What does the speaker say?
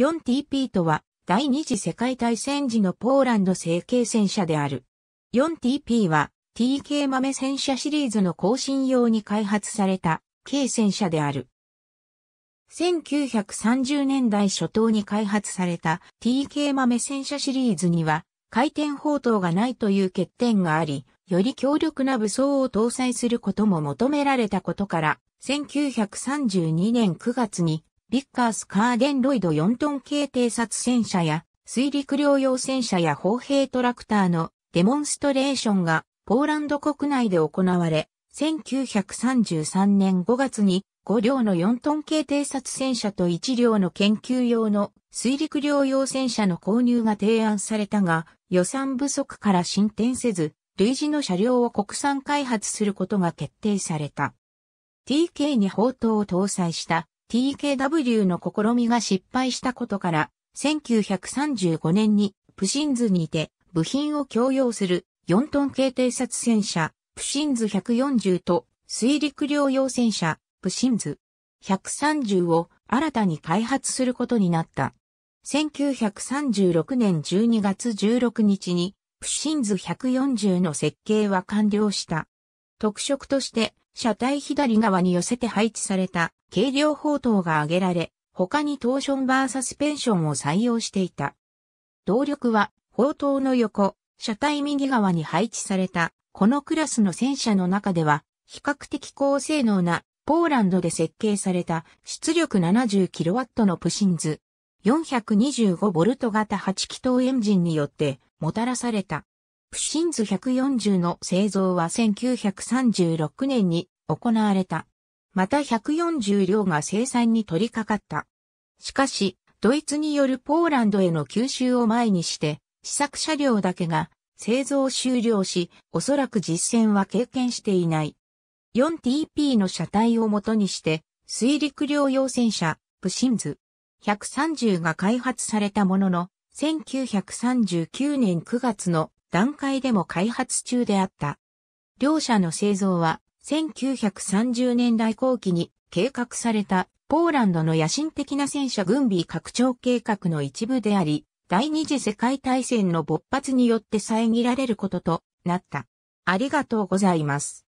4TP とは、第二次世界大戦時のポーランド成形戦車である。4TP は、TK 豆戦車シリーズの更新用に開発された、軽戦車である。1930年代初頭に開発された TK 豆戦車シリーズには、回転砲塔がないという欠点があり、より強力な武装を搭載することも求められたことから、1932年9月にビッカース・カーデン・ロイド4トン系偵察戦車や、水陸両用戦車や砲兵トラクターのデモンストレーションがポーランド国内で行われ、1933年5月に5両の4トン系偵察戦車と1両の研究用の水陸両用戦車の購入が提案されたが、予算不足から進展せず、類似の車両を国産開発することが決定された。TK に砲塔を搭載した TKW の試みが失敗したことから、1935年にプシンズにて部品を供用する4トン系偵察戦車、プシンズ140と水陸両用戦車、プシンズ130を新たに開発することになった。1936年12月16日に、プシンズ140の設計は完了した。特色として、車体左側に寄せて配置された軽量砲塔が挙げられ、他にトーションバーサスペンションを採用していた。動力は、砲塔の横、車体右側に配置された、このクラスの戦車の中では、比較的高性能な、ポーランドで設計された、出力 70kW のプシンズ、425V 型8気筒エンジンによって、もたらされた。プシンズ140の製造は1936年に行われた。また140両が生産に取り掛かった。しかし、ドイツによるポーランドへの吸収を前にして、試作車両だけが製造終了し、おそらく実践は経験していない。4TP の車体を元にして、水陸両用戦車、プシンズ130が開発されたものの、1939年9月の段階でも開発中であった。両社の製造は1930年代後期に計画されたポーランドの野心的な戦車軍備拡張計画の一部であり、第二次世界大戦の勃発によって遮られることとなった。ありがとうございます。